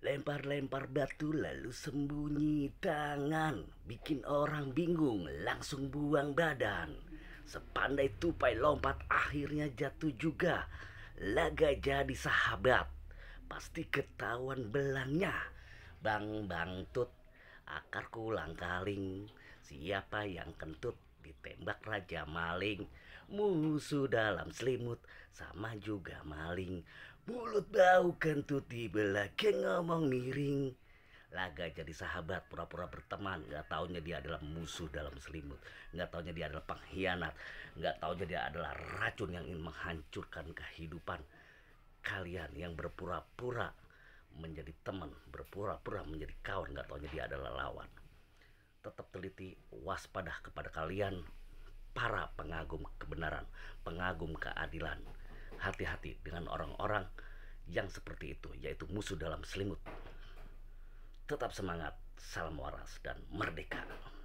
Lempar-lempar batu lalu sembunyi tangan Bikin orang bingung langsung buang badan Sepandai tupai lompat akhirnya jatuh juga Laga jadi sahabat Pasti ketahuan belangnya Bang bang tut akarku kaling. Siapa yang kentut ditembak raja maling, musuh dalam selimut sama juga maling. Mulut bau kentut belakang ngomong miring. Laga jadi sahabat, pura-pura berteman, nggak taunya dia adalah musuh dalam selimut, nggak taunya dia adalah pengkhianat, nggak taunya dia adalah racun yang ingin menghancurkan kehidupan kalian yang berpura-pura menjadi teman, berpura-pura menjadi kawan, nggak taunya dia adalah lawan tetap teliti, waspada kepada kalian para pengagum kebenaran, pengagum keadilan. Hati-hati dengan orang-orang yang seperti itu, yaitu musuh dalam selimut. Tetap semangat, salam waras dan merdeka.